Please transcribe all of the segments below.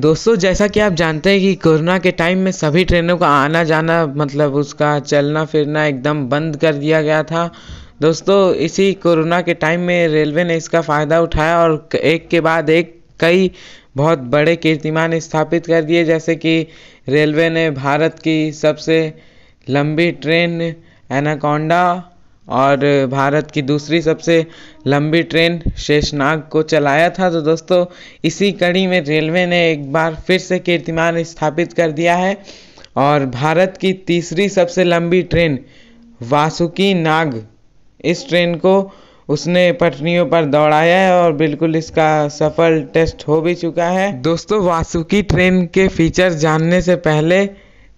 दोस्तों जैसा कि आप जानते हैं कि कोरोना के टाइम में सभी ट्रेनों का आना जाना मतलब उसका चलना फिरना एकदम बंद कर दिया गया था दोस्तों इसी कोरोना के टाइम में रेलवे ने इसका फ़ायदा उठाया और एक के बाद एक कई बहुत बड़े कीर्तिमान स्थापित कर दिए जैसे कि रेलवे ने भारत की सबसे लंबी ट्रेन एनाकोंडा और भारत की दूसरी सबसे लंबी ट्रेन शेषनाग को चलाया था तो दोस्तों इसी कड़ी में रेलवे ने एक बार फिर से कीर्तिमान स्थापित कर दिया है और भारत की तीसरी सबसे लंबी ट्रेन वासुकी नाग इस ट्रेन को उसने पटरियों पर दौड़ाया है और बिल्कुल इसका सफल टेस्ट हो भी चुका है दोस्तों वासुकी ट्रेन के फीचर जानने से पहले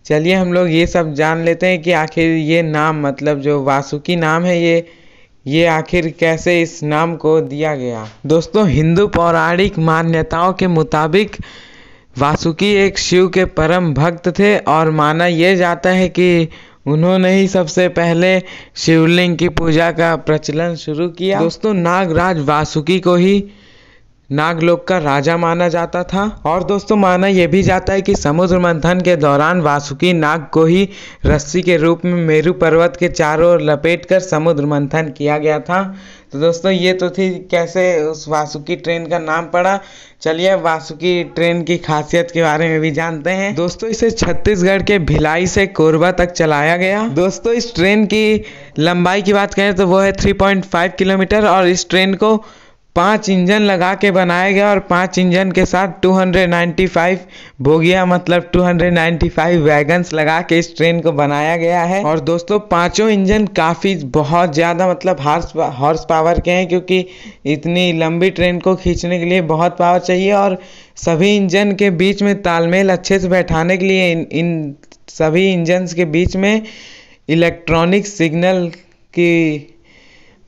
चलिए हम लोग ये सब जान लेते हैं कि आखिर ये नाम मतलब जो वासुकी नाम है ये ये आखिर कैसे इस नाम को दिया गया दोस्तों हिंदू पौराणिक मान्यताओं के मुताबिक वासुकी एक शिव के परम भक्त थे और माना यह जाता है कि उन्होंने ही सबसे पहले शिवलिंग की पूजा का प्रचलन शुरू किया दोस्तों नागराज वासुकी को ही नागलोक का राजा माना जाता था और दोस्तों माना यह भी जाता है कि समुद्र मंथन के दौरान वासुकी नाग को ही रस्सी के रूप में मेरू पर्वत के चारों ओर लपेट कर समुद्र मंथन किया गया था तो दोस्तों ये तो थी कैसे उस वासुकी ट्रेन का नाम पड़ा चलिए वासुकी ट्रेन की खासियत के बारे में भी जानते हैं दोस्तों इसे छत्तीसगढ़ के भिलाई से कोरबा तक चलाया गया दोस्तों इस ट्रेन की लंबाई की बात करें तो वो है 3.5 किलोमीटर और इस ट्रेन को पांच इंजन लगा के बनाया गया और पांच इंजन के साथ 295 बोगिया मतलब 295 वैगन्स लगा के इस ट्रेन को बनाया गया है और दोस्तों पांचों इंजन काफ़ी बहुत ज़्यादा मतलब हॉर्स हॉर्स पावर के हैं क्योंकि इतनी लंबी ट्रेन को खींचने के लिए बहुत पावर चाहिए और सभी इंजन के बीच में तालमेल अच्छे से बैठाने के लिए इन, इन सभी इंजन्स के बीच में इलेक्ट्रॉनिक सिग्नल की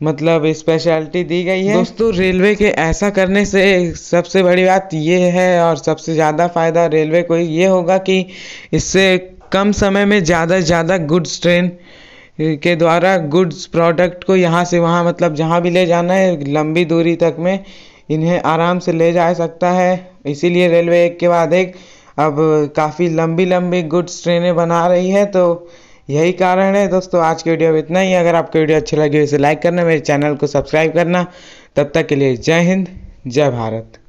मतलब स्पेशलिटी दी गई है दोस्तों रेलवे के ऐसा करने से सबसे बड़ी बात ये है और सबसे ज़्यादा फ़ायदा रेलवे को ये होगा कि इससे कम समय में ज़्यादा से ज़्यादा गुड्स ट्रेन के द्वारा गुड्स प्रोडक्ट को यहाँ से वहाँ मतलब जहाँ भी ले जाना है लंबी दूरी तक में इन्हें आराम से ले जा सकता है इसीलिए रेलवे एक के बाद एक अब काफ़ी लंबी लंबी गुड्स ट्रेनें बना रही है तो यही कारण है दोस्तों आज की वीडियो में इतना ही अगर आपको वीडियो अच्छी लगी हो इसे लाइक करना मेरे चैनल को सब्सक्राइब करना तब तक के लिए जय हिंद जय भारत